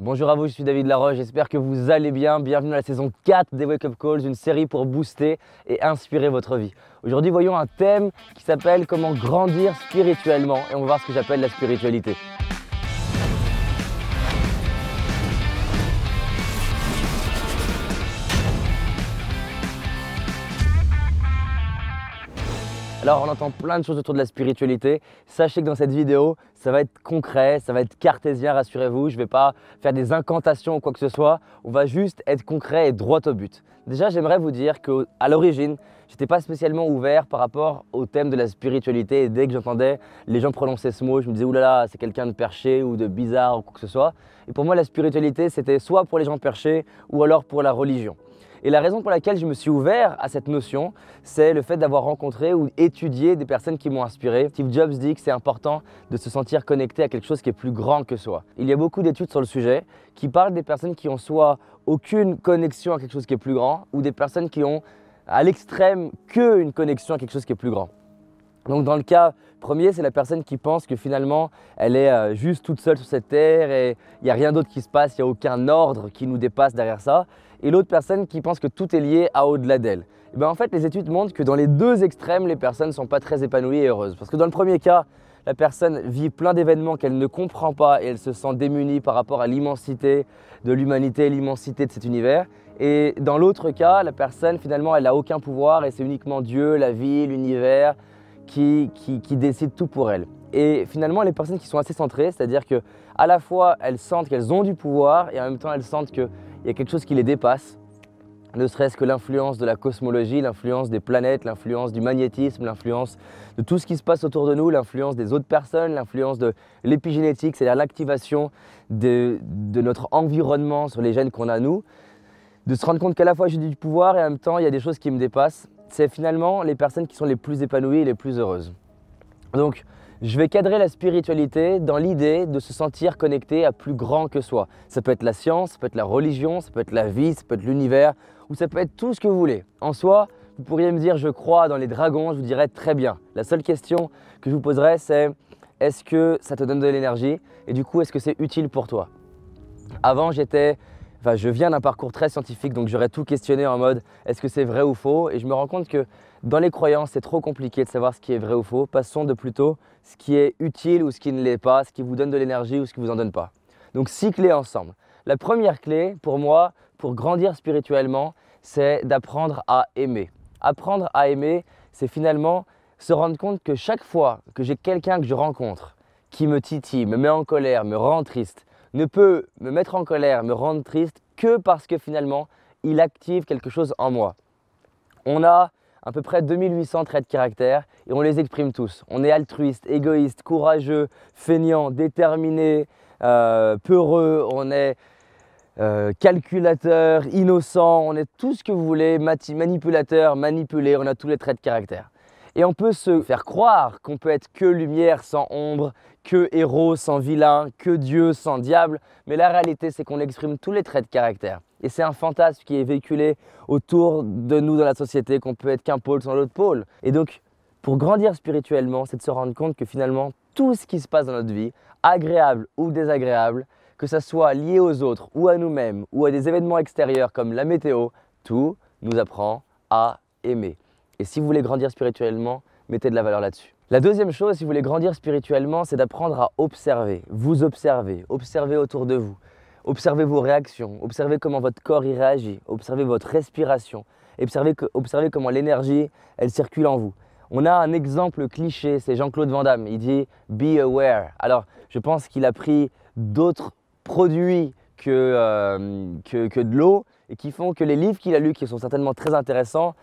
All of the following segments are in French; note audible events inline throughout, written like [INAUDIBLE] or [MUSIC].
Bonjour à vous, je suis David Laroche, j'espère que vous allez bien. Bienvenue à la saison 4 des Wake Up Calls, une série pour booster et inspirer votre vie. Aujourd'hui, voyons un thème qui s'appelle Comment grandir spirituellement et on va voir ce que j'appelle la spiritualité. Alors on entend plein de choses autour de la spiritualité. Sachez que dans cette vidéo, ça va être concret, ça va être cartésien, rassurez-vous. Je ne vais pas faire des incantations ou quoi que ce soit. On va juste être concret et droit au but. Déjà, j'aimerais vous dire qu'à l'origine, je n'étais pas spécialement ouvert par rapport au thème de la spiritualité. dès que j'entendais les gens prononcer ce mot, je me disais, oulala, c'est quelqu'un de perché ou de bizarre ou quoi que ce soit. Et pour moi, la spiritualité, c'était soit pour les gens perchés ou alors pour la religion. Et la raison pour laquelle je me suis ouvert à cette notion, c'est le fait d'avoir rencontré ou étudié des personnes qui m'ont inspiré. Steve Jobs dit que c'est important de se sentir connecté à quelque chose qui est plus grand que soi. Il y a beaucoup d'études sur le sujet qui parlent des personnes qui ont soit aucune connexion à quelque chose qui est plus grand ou des personnes qui ont à l'extrême qu'une connexion à quelque chose qui est plus grand. Donc dans le cas premier, c'est la personne qui pense que finalement elle est euh, juste toute seule sur cette terre et il n'y a rien d'autre qui se passe, il n'y a aucun ordre qui nous dépasse derrière ça et l'autre personne qui pense que tout est lié à au-delà d'elle. Et eh ben, en fait, les études montrent que dans les deux extrêmes, les personnes ne sont pas très épanouies et heureuses. Parce que dans le premier cas, la personne vit plein d'événements qu'elle ne comprend pas et elle se sent démunie par rapport à l'immensité de l'humanité, l'immensité de cet univers. Et dans l'autre cas, la personne, finalement, elle n'a aucun pouvoir et c'est uniquement Dieu, la vie, l'univers qui, qui, décide tout pour elle. Et finalement, les personnes qui sont assez centrées, c'est-à-dire qu'à la fois elles sentent qu'elles ont du pouvoir et en même temps elles sentent que il y a quelque chose qui les dépasse, ne serait-ce que l'influence de la cosmologie, l'influence des planètes, l'influence du magnétisme, l'influence de tout ce qui se passe autour de nous, l'influence des autres personnes, l'influence de l'épigénétique, c'est-à-dire l'activation de, notre environnement sur les gènes qu'on a nous, de se rendre compte qu'à la fois j'ai du pouvoir et en même temps il y a des choses qui me dépassent, c'est finalement les personnes qui sont les plus épanouies et les plus heureuses. Donc je vais cadrer la spiritualité dans l'idée de se sentir connecté à plus grand que soi. Ça peut être la science, ça peut être la religion, ça peut être la vie, ça peut être l'univers, ou ça peut être tout ce que vous voulez. En soi, vous pourriez me dire je crois dans les dragons, je vous dirais très bien. La seule question que je vous poserais, c'est est-ce que ça te donne de l'énergie et du coup est-ce que c'est utile pour toi Avant j'étais Enfin, je viens d'un parcours très scientifique, donc j'aurais tout questionné en mode est-ce que c'est vrai ou faux Et je me rends compte que dans les croyances, c'est trop compliqué de savoir ce qui est vrai ou faux. Passons de plutôt ce qui est utile ou ce qui ne l'est pas, ce qui vous donne de l'énergie ou ce qui vous en donne pas. Donc six clés ensemble. La première clé pour moi, pour grandir spirituellement, c'est d'apprendre à aimer. Apprendre à aimer, c'est finalement se rendre compte que chaque fois que j'ai quelqu'un que je rencontre qui me titille, me met en colère, me rend triste, ne peut me mettre en colère, me rendre triste que parce que finalement, il active quelque chose en moi. On a à peu près 2800 traits de caractère et on les exprime tous. On est altruiste, égoïste, courageux, feignant, déterminé, euh, peureux, on est euh, calculateur, innocent, on est tout ce que vous voulez, manipulateur, manipulé, on a tous les traits de caractère. Et on peut se faire croire qu'on peut être que lumière sans ombre, que héros sans vilain, que Dieu sans diable, mais la réalité c'est qu'on exprime tous les traits de caractère. Et c'est un fantasme qui est véhiculé autour de nous dans la société, qu'on peut être qu'un pôle sans l'autre pôle. Et donc, pour grandir spirituellement, c'est de se rendre compte que finalement, tout ce qui se passe dans notre vie, agréable ou désagréable, que ça soit lié aux autres ou à nous-mêmes ou à des événements extérieurs comme la météo, tout nous apprend à aimer. Et si vous voulez grandir spirituellement, mettez de la valeur là-dessus. La deuxième chose, si vous voulez grandir spirituellement, c'est d'apprendre à observer, vous observer, observer autour de vous. Observez vos réactions, observez comment votre corps y réagit, observez votre respiration, observez, comment l'énergie, elle circule en vous. On a un exemple cliché, c'est Jean-Claude Van Damme, il dit Be aware. Alors, je pense qu'il a pris d'autres produits euh, que, de l'eau et qui font que les livres qu'il a lus, qui sont certainement très intéressants,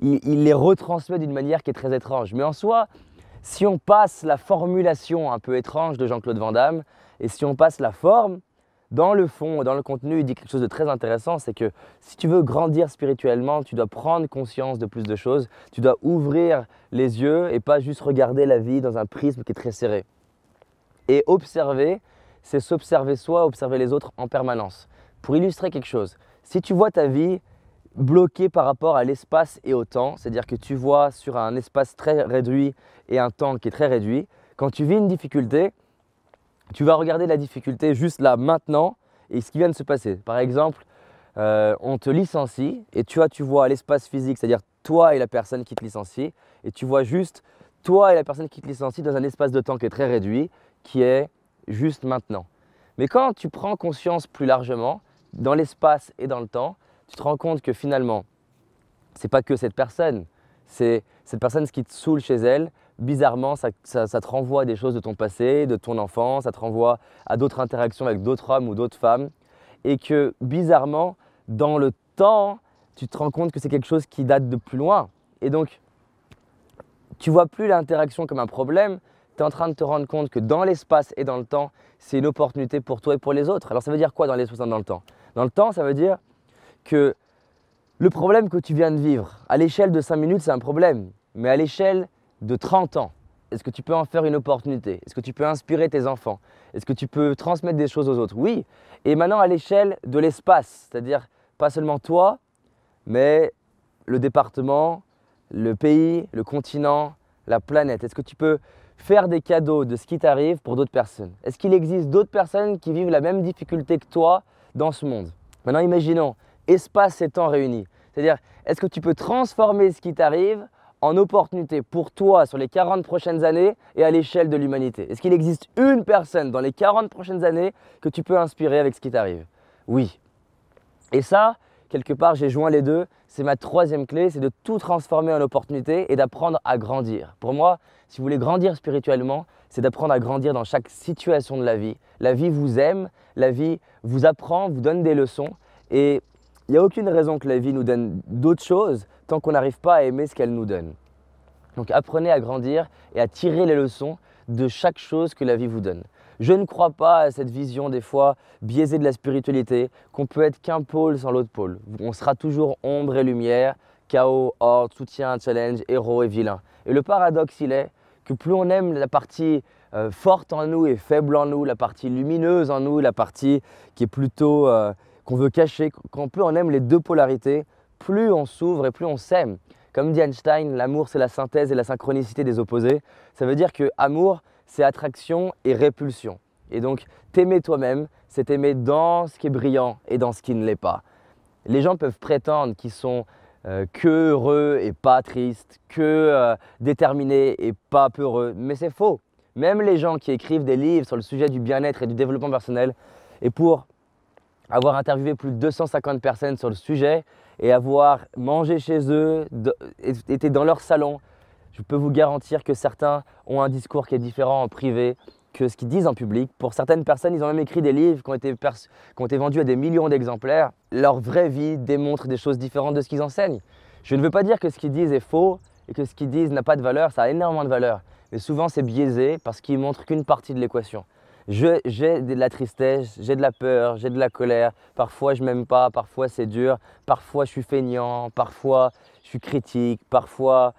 il les retransmet d'une manière qui est très étrange. Mais en soi, si on passe la formulation un peu étrange de Jean-Claude Van Damme et si on passe la forme, dans le fond, dans le contenu, il dit quelque chose de très intéressant, c'est que si tu veux grandir spirituellement, tu dois prendre conscience de plus de choses, tu dois ouvrir les yeux et pas juste regarder la vie dans un prisme qui est très serré. Et observer, c'est s'observer soi, observer les autres en permanence. Pour illustrer quelque chose, si tu vois ta vie bloquée par rapport à l'espace et au temps, c'est-à-dire que tu vois sur un espace très réduit et un temps qui est très réduit, quand tu vis une difficulté, tu vas regarder la difficulté juste là, maintenant, et ce qui vient de se passer. Par exemple, euh, on te licencie et tu vois, tu vois l'espace physique, c'est-à-dire toi et la personne qui te licencie, et tu vois juste toi et la personne qui te licencie dans un espace de temps qui est très réduit, qui est juste maintenant. Mais quand tu prends conscience plus largement, dans l'espace et dans le temps, tu te rends compte que finalement, c'est pas que cette personne, c'est cette personne qui te saoule chez elle, bizarrement, ça, te renvoie à des choses de ton passé, de ton enfance, ça te renvoie à d'autres interactions avec d'autres hommes ou d'autres femmes. Et que bizarrement, dans le temps, tu te rends compte que c'est quelque chose qui date de plus loin. Et donc, tu vois plus l'interaction comme un problème, tu es en train de te rendre compte que dans l'espace et dans le temps, c'est une opportunité pour toi et pour les autres. Alors ça veut dire quoi dans l'espace et dans le temps Dans le temps, ça veut dire que le problème que tu viens de vivre, à l'échelle de 5 minutes, c'est un problème. Mais à l'échelle de 30 ans, est-ce que tu peux en faire une opportunité Est-ce que tu peux inspirer tes enfants Est-ce que tu peux transmettre des choses aux autres Oui. Et maintenant à l'échelle de l'espace, c'est-à-dire pas seulement toi, mais le département, le pays, le continent, la planète. Est-ce que tu peux faire des cadeaux de ce qui t'arrive pour d'autres personnes Est-ce qu'il existe d'autres personnes qui vivent la même difficulté que toi dans ce monde Maintenant imaginons espace et temps réunis. C'est-à-dire, est-ce que tu peux transformer ce qui t'arrive en opportunité pour toi sur les 40 prochaines années et à l'échelle de l'humanité Est-ce qu'il existe une personne dans les 40 prochaines années que tu peux inspirer avec ce qui t'arrive Oui. Et ça, quelque part, j'ai joint les deux. C'est ma troisième clé, c'est de tout transformer en opportunité et d'apprendre à grandir. Pour moi, si vous voulez grandir spirituellement, c'est d'apprendre à grandir dans chaque situation de la vie. La vie vous aime, la vie vous apprend, vous donne des leçons. Et il n'y a aucune raison que la vie nous donne d'autres choses tant qu'on n'arrive pas à aimer ce qu'elle nous donne. Donc apprenez à grandir et à tirer les leçons de chaque chose que la vie vous donne. Je ne crois pas à cette vision des fois biaisée de la spiritualité qu'on peut être qu'un pôle sans l'autre pôle. On sera toujours ombre et lumière, chaos, ordre, soutien, challenge, héros et vilain. Et le paradoxe il est que plus on aime la partie euh, forte en nous et faible en nous, la partie lumineuse en nous, la partie qui est plutôt euh, qu'on veut cacher, qu'on plus on aime les deux polarités, plus on s'ouvre et plus on s'aime. Comme dit Einstein, l'amour c'est la synthèse et la synchronicité des opposés. Ça veut dire que amour, c'est attraction et répulsion. Et donc, t'aimer toi-même, c'est t'aimer dans ce qui est brillant et dans ce qui ne l'est pas. Les gens peuvent prétendre qu'ils sont euh, que heureux et pas tristes, que euh, déterminés et pas peureux, mais c'est faux. Même les gens qui écrivent des livres sur le sujet du bien-être et du développement personnel, et pour avoir interviewé plus de 250 personnes sur le sujet et avoir mangé chez eux, été dans leur salon, je peux vous garantir que certains ont un discours qui est différent en privé que ce qu'ils disent en public. Pour certaines personnes, ils ont même écrit des livres qui ont été, vendus à des millions d'exemplaires. Leur vraie vie démontre des choses différentes de ce qu'ils enseignent. Je ne veux pas dire que ce qu'ils disent est faux et que ce qu'ils disent n'a pas de valeur, ça a énormément de valeur. Mais souvent, c'est biaisé parce qu'ils montrent qu'une partie de l'équation. J'ai de la tristesse, j'ai de la peur, j'ai de la colère. Parfois, je m'aime pas, parfois, c'est dur. Parfois, je suis feignant, parfois, je suis critique, parfois,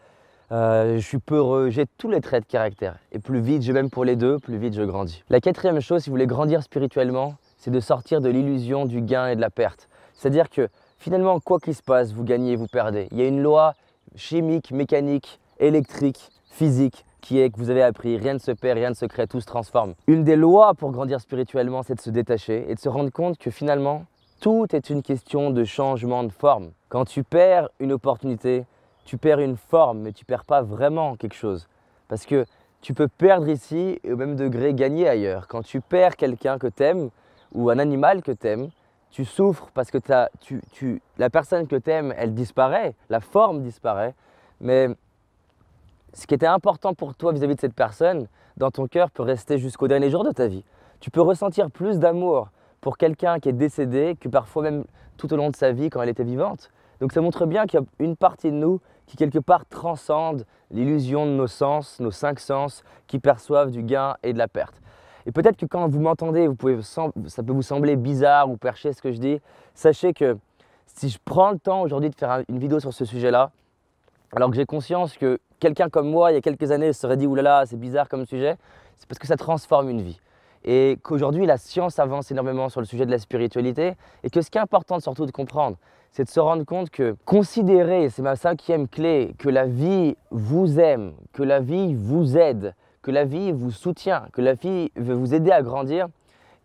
euh, je suis peureux. J'ai tous les traits de caractère. Et plus vite je m'aime pour les deux, plus vite je grandis. La quatrième chose, si vous voulez grandir spirituellement, c'est de sortir de l'illusion du gain et de la perte. C'est-à-dire que finalement, quoi qu'il se passe, vous gagnez, vous perdez. Il y a une loi chimique, mécanique, électrique, physique qui est que vous avez appris, rien ne se perd, rien ne se crée, tout se transforme. Une des lois pour grandir spirituellement, c'est de se détacher et de se rendre compte que finalement, tout est une question de changement de forme. Quand tu perds une opportunité, tu perds une forme, mais tu perds pas vraiment quelque chose. Parce que tu peux perdre ici et au même degré gagner ailleurs. Quand tu perds quelqu'un que t'aimes ou un animal que t'aimes, tu souffres parce que la personne que t'aimes, elle disparaît, la forme disparaît, mais ce qui était important pour toi vis-à-vis de cette personne, dans ton cœur, peut rester jusqu'au dernier jour de ta vie. Tu peux ressentir plus d'amour pour quelqu'un qui est décédé que parfois même tout au long de sa vie quand elle était vivante. Donc ça montre bien qu'il y a une partie de nous qui quelque part transcende l'illusion de nos sens, nos cinq sens, qui perçoivent du gain et de la perte. Et peut-être que quand vous m'entendez, ça peut vous sembler bizarre ou perché ce que je dis. Sachez que si je prends le temps aujourd'hui de faire une vidéo sur ce sujet-là, alors que j'ai conscience que quelqu'un comme moi, il y a quelques années, se serait dit oulala, c'est bizarre comme sujet, c'est parce que ça transforme une vie. Et qu'aujourd'hui, la science avance énormément sur le sujet de la spiritualité. Et que ce qui est important surtout de comprendre, c'est de se rendre compte que considérer, c'est ma cinquième clé, que la vie vous aime, que la vie vous aide, que la vie vous soutient, que la vie veut vous aider à grandir,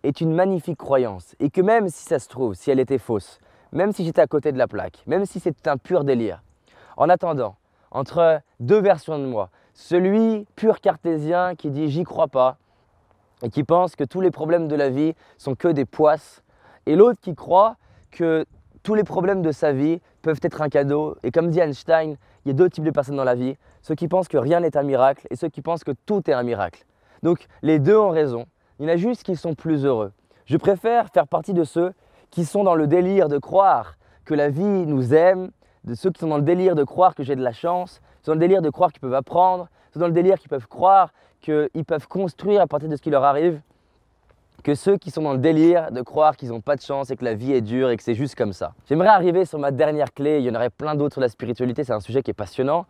est une magnifique croyance. Et que même si ça se trouve, si elle était fausse, même si j'étais à côté de la plaque, même si c'est un pur délire, en attendant, entre deux versions de moi. Celui pur cartésien qui dit j'y crois pas et qui pense que tous les problèmes de la vie sont que des poisses. Et l'autre qui croit que tous les problèmes de sa vie peuvent être un cadeau. Et comme dit Einstein, il y a deux types de personnes dans la vie. Ceux qui pensent que rien n'est un miracle et ceux qui pensent que tout est un miracle. Donc les deux ont raison. Il y en a juste qu'ils sont plus heureux. Je préfère faire partie de ceux qui sont dans le délire de croire que la vie nous aime de ceux qui sont dans le délire de croire que j'ai de la chance, sont dans le délire de croire qu'ils peuvent apprendre, sont dans le délire qu'ils peuvent croire qu'ils peuvent construire à partir de ce qui leur arrive, que ceux qui sont dans le délire de croire qu'ils n'ont pas de chance et que la vie est dure et que c'est juste comme ça. J'aimerais arriver sur ma dernière clé, il y en aurait plein d'autres sur la spiritualité, c'est un sujet qui est passionnant.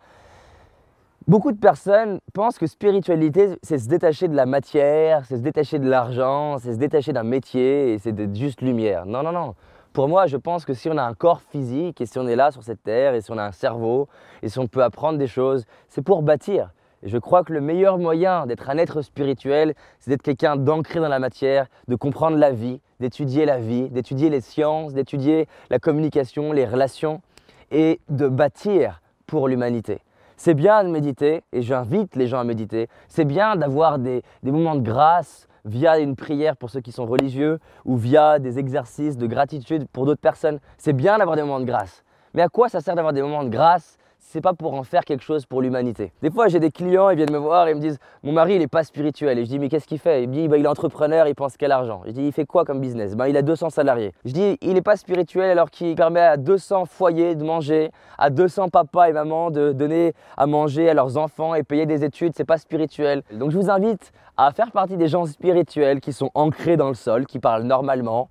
Beaucoup de personnes pensent que spiritualité, c'est se détacher de la matière, c'est se détacher de l'argent, c'est se détacher d'un métier et c'est d'être juste lumière. Non, non, non. Pour moi, je pense que si on a un corps physique et si on est là sur cette terre et si on a un cerveau et si on peut apprendre des choses, c'est pour bâtir. je crois que le meilleur moyen d'être un être spirituel, c'est d'être quelqu'un d'ancré dans la matière, de comprendre la vie, d'étudier la vie, d'étudier les sciences, d'étudier la communication, les relations et de bâtir pour l'humanité. C'est bien de méditer et j'invite les gens à méditer. C'est bien d'avoir des moments de grâce via une prière pour ceux qui sont religieux ou via des exercices de gratitude pour d'autres personnes. C'est bien d'avoir des moments de grâce. Mais à quoi ça sert d'avoir des moments de grâce c'est pas pour en faire quelque chose pour l'humanité. Des fois, j'ai des clients, ils viennent me voir et me disent Mon mari, il n'est pas spirituel. Et je dis Mais qu'est-ce qu'il fait Il dit bah, Il est entrepreneur, il pense qu'à l'argent. Je dis Il fait quoi comme business ben, Il a 200 salariés. Je dis Il n'est pas spirituel alors qu'il permet à 200 foyers de manger, à 200 papas et mamans de donner à manger à leurs enfants et payer des études. C'est pas spirituel. Donc, je vous invite à faire partie des gens spirituels qui sont ancrés dans le sol, qui parlent normalement,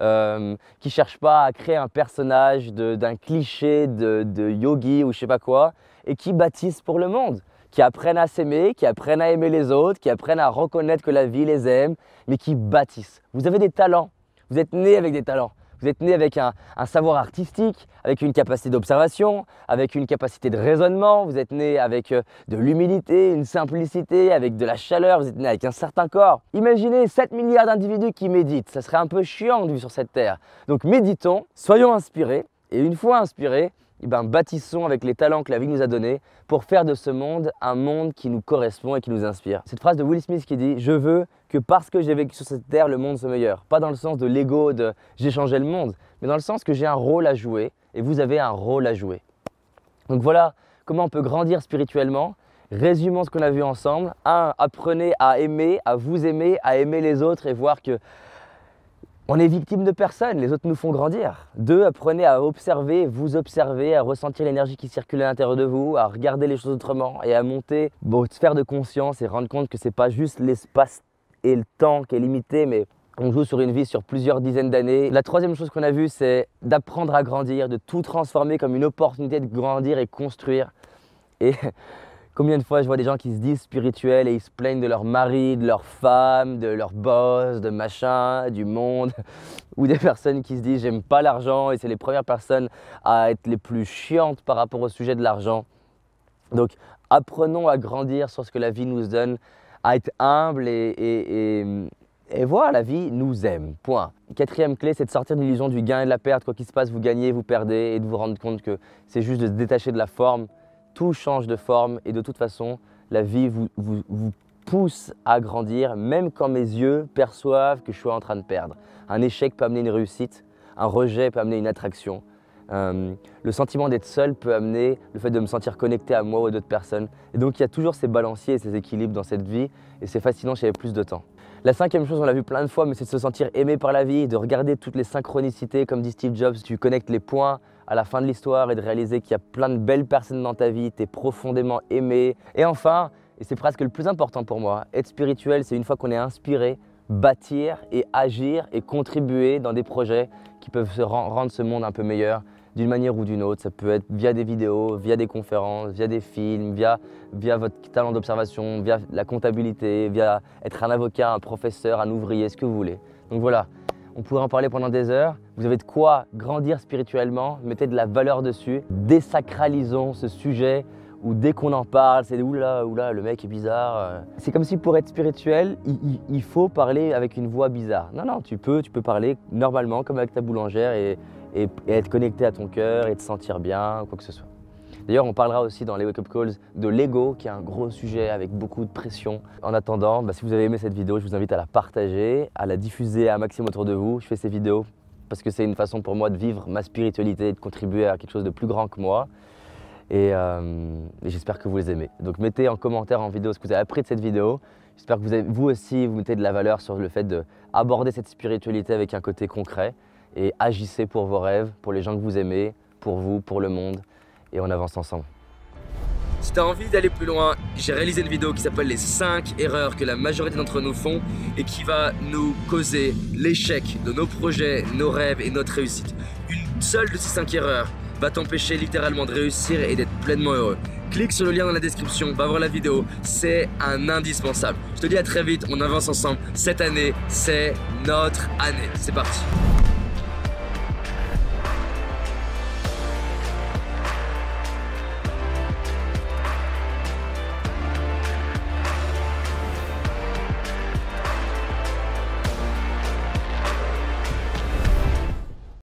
euh, qui cherchent pas à créer un personnage d'un cliché de, de, yogi ou je sais pas quoi, et qui bâtissent pour le monde, qui apprennent à s'aimer, qui apprennent à aimer les autres, qui apprennent à reconnaître que la vie les aime, mais qui bâtissent. Vous avez des talents, vous êtes nés avec des talents. Vous êtes né avec un, savoir artistique, avec une capacité d'observation, avec une capacité de raisonnement. Vous êtes né avec euh, de l'humilité, une simplicité, avec de la chaleur. Vous êtes né avec un certain corps. Imaginez 7 milliards d'individus qui méditent. Ça serait un peu chiant de vivre sur cette terre. Donc méditons, soyons inspirés. Et une fois inspirés, eh ben, bâtissons avec les talents que la vie nous a donnés pour faire de ce monde un monde qui nous correspond et qui nous inspire. Cette phrase de Will Smith qui dit Je veux que parce que j'ai vécu sur cette terre, le monde soit meilleur. Pas dans le sens de l'ego, de j'ai changé le monde, mais dans le sens que j'ai un rôle à jouer et vous avez un rôle à jouer. Donc voilà comment on peut grandir spirituellement. Résumons ce qu'on a vu ensemble. 1. Apprenez à aimer, à vous aimer, à aimer les autres et voir que on est victime de personne, les autres nous font grandir. Deux, apprenez à observer, vous observer, à ressentir l'énergie qui circule à l'intérieur de vous, à regarder les choses autrement et à monter votre sphère de conscience et rendre compte que c'est pas juste l'espace et le temps qui est limité, mais on joue sur une vie sur plusieurs dizaines d'années. La troisième chose qu'on a vue, c'est d'apprendre à grandir, de tout transformer comme une opportunité de grandir et construire. Et Combien de fois je vois des gens qui se disent spirituels et ils se plaignent de leur mari, de leur femme, de leur boss, de machin, du monde, [LAUGHS] ou des personnes qui se disent j'aime pas l'argent et c'est les premières personnes à être les plus chiantes par rapport au sujet de l'argent. Donc apprenons à grandir sur ce que la vie nous donne, à être humble et, et, et et voilà, la vie nous aime. Point. Quatrième clé, c'est de sortir de l'illusion du gain et de la perte. Quoi qu'il se passe, vous gagnez, vous perdez, et de vous rendre compte que c'est juste de se détacher de la forme tout change de forme et de toute façon, la vie vous, vous, pousse à grandir, même quand mes yeux perçoivent que je suis en train de perdre. Un échec peut amener une réussite, un rejet peut amener une attraction. Euh, le sentiment d'être seul peut amener le fait de me sentir connecté à moi ou à d'autres personnes. Et donc il y a toujours ces balanciers et ces équilibres dans cette vie et c'est fascinant si j'avais plus de temps. La cinquième chose, on l'a vu plein de fois, mais c'est de se sentir aimé par la vie, de regarder toutes les synchronicités, comme dit Steve Jobs, tu connectes les points, à la fin de l'histoire et de réaliser qu'il y a plein de belles personnes dans ta vie, tu es profondément aimé. Et enfin, et c'est presque le plus important pour moi, être spirituel, c'est une fois qu'on est inspiré, bâtir et agir et contribuer dans des projets qui peuvent rendre ce monde un peu meilleur d'une manière ou d'une autre. Ça peut être via des vidéos, via des conférences, via des films, via, via votre talent d'observation, via la comptabilité, via être un avocat, un professeur, un ouvrier, ce que vous voulez. Donc voilà, on pourrait en parler pendant des heures. Vous avez de quoi grandir spirituellement, mettez de la valeur dessus. Désacralisons ce sujet où dès qu'on en parle, c'est oula, oula, le mec est bizarre. Euh. C'est comme si pour être spirituel, il, faut parler avec une voix bizarre. Non, non, tu peux, tu peux parler normalement comme avec ta boulangère et, et être connecté à ton cœur et te sentir bien, quoi que ce soit. D'ailleurs, on parlera aussi dans les Wake Up Calls de l'ego, qui est un gros sujet avec beaucoup de pression. En attendant, bah, si vous avez aimé cette vidéo, je vous invite à la partager, à la diffuser à un maximum autour de vous. Je fais ces vidéos parce que c'est une façon pour moi de vivre ma spiritualité et de contribuer à quelque chose de plus grand que moi. Et, euh, j'espère que vous les aimez. Donc mettez en commentaire en vidéo ce que vous avez appris de cette vidéo. J'espère que vous, vous aussi, vous mettez de la valeur sur le fait d'aborder cette spiritualité avec un côté concret et agissez pour vos rêves, pour les gens que vous aimez, pour vous, pour le monde et on avance ensemble. Si as envie d'aller plus loin, j'ai réalisé une vidéo qui s'appelle les 5 erreurs que la majorité d'entre nous font et qui va nous causer l'échec de nos projets, nos rêves et notre réussite. Une seule de ces 5 erreurs va t'empêcher littéralement de réussir et d'être pleinement heureux. Clique sur le lien dans la description, va voir la vidéo, c'est un indispensable. Je te dis à très vite, on avance ensemble. Cette année, c'est notre année. C'est parti.